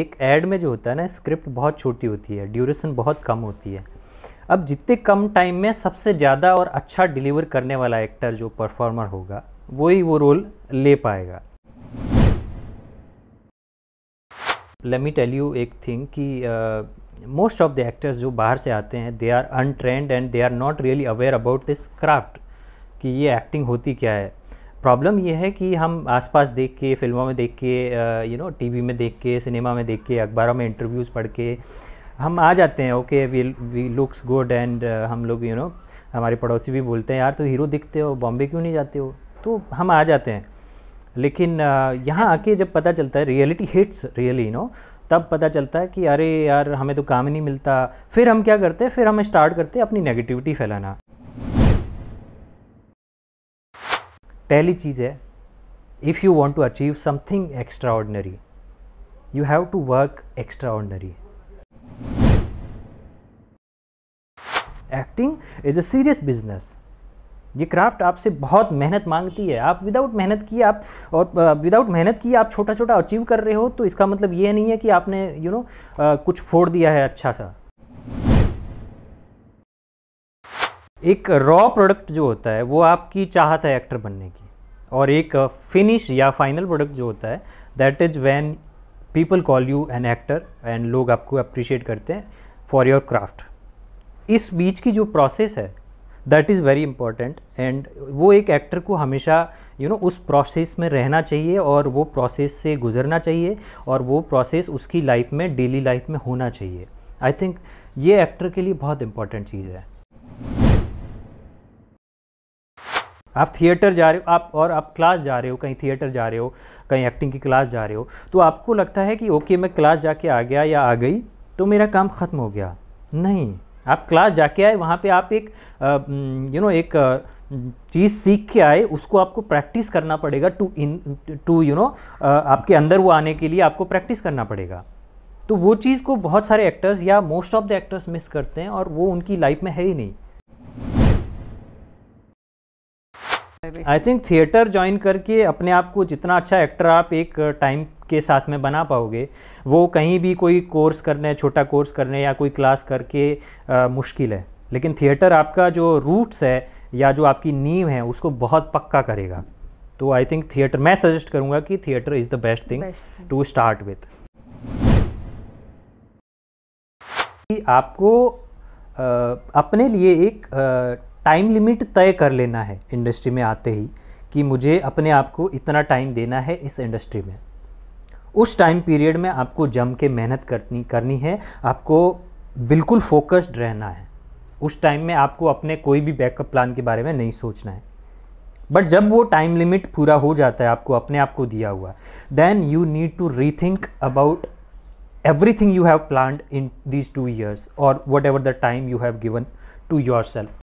एक एड में जो होता है ना स्क्रिप्ट बहुत छोटी होती है ड्यूरेशन बहुत कम होती है अब जितने कम टाइम में सबसे ज़्यादा और अच्छा डिलीवर करने वाला एक्टर जो परफॉर्मर होगा वही वो, वो रोल ले पाएगा लेमी टेल यू एक थिंग कि मोस्ट ऑफ द एक्टर्स जो बाहर से आते हैं they are untrained and they are not really aware about this craft कि ये एक्टिंग होती क्या है प्रॉब्लम ये है कि हम आसपास देख के फिल्मों में देख के यू नो टीवी में देख के सिनेमा में देख के अखबारों में इंटरव्यूज़ पढ़ के हम आ जाते हैं okay we we looks good and हम लोग यू you नो know, हमारे पड़ोसी भी बोलते हैं यार तो हीरो दिखते हो बॉम्बे क्यों नहीं जाते हो तो हम आ जाते हैं लेकिन uh, यहाँ आके जब पता चलता है reality hits really you know तब पता चलता है कि अरे यार हमें तो काम ही नहीं मिलता फिर हम क्या करते हैं फिर हम स्टार्ट करते हैं अपनी नेगेटिविटी फैलाना पहली चीज़ है if you want to achieve something extraordinary you have to work extraordinary acting is a serious business ये क्राफ्ट आपसे बहुत मेहनत मांगती है आप विदाउट मेहनत किए आप और विदाउट मेहनत किए आप छोटा छोटा अचीव कर रहे हो तो इसका मतलब ये नहीं है कि आपने यू you नो know, कुछ फोड़ दिया है अच्छा सा एक रॉ प्रोडक्ट जो होता है वो आपकी चाहत है एक्टर बनने की और एक फिनिश या फाइनल प्रोडक्ट जो होता है that is when people call you an actor and लोग आपको अप्रिशिएट करते हैं फॉर योर क्राफ्ट इस बीच की जो प्रोसेस है that is very important and वो एक एक्टर को हमेशा यू you नो know, उस प्रोसेस में रहना चाहिए और वो प्रोसेस से गुजरना चाहिए और वो प्रोसेस उसकी लाइफ में डेली लाइफ में होना चाहिए आई थिंक ये एक्टर के लिए बहुत इंपॉर्टेंट चीज़ है आप थिएटर जा रहे हो आप और आप क्लास जा रहे हो कहीं थिएटर जा रहे हो कहीं एक्टिंग की क्लास जा रहे हो तो आपको लगता है कि ओके मैं क्लास जाके आ गया या आ गई तो मेरा काम ख़त्म हो गया नहीं आप क्लास जाके आए वहाँ पे आप एक यू नो एक चीज़ सीख के आए उसको आपको प्रैक्टिस करना पड़ेगा to in to you know आपके अंदर वो आने के लिए आपको प्रैक्टिस करना पड़ेगा तो वो चीज़ को बहुत सारे एक्टर्स या most of the actors miss करते हैं और वो उनकी लाइफ में है ही नहीं आई थिंक थिएटर ज्वाइन करके अपने आप को जितना अच्छा एक्टर आप एक टाइम uh, के साथ में बना पाओगे वो कहीं भी कोई कोर्स करने छोटा कोर्स करने या कोई क्लास करके आ, uh, मुश्किल है लेकिन थिएटर आपका जो रूट्स है या जो आपकी नींव है उसको बहुत पक्का करेगा तो आई थिंक थिएटर मैं सजेस्ट करूँगा कि theatre is the best thing to start with आपको आ, uh, अपने लिए एक आ, टाइम लिमिट तय कर लेना है इंडस्ट्री में आते ही कि मुझे अपने आप को इतना टाइम देना है इस इंडस्ट्री में उस टाइम पीरियड में आपको जम के मेहनत करनी करनी है आपको बिल्कुल फोकस्ड रहना है उस टाइम में आपको अपने कोई भी बैकअप प्लान के बारे में नहीं सोचना है बट जब वो टाइम लिमिट पूरा हो जाता है आपको अपने आप को दिया हुआ then you need to rethink about have plan in these two years और whatever the time you have given to your self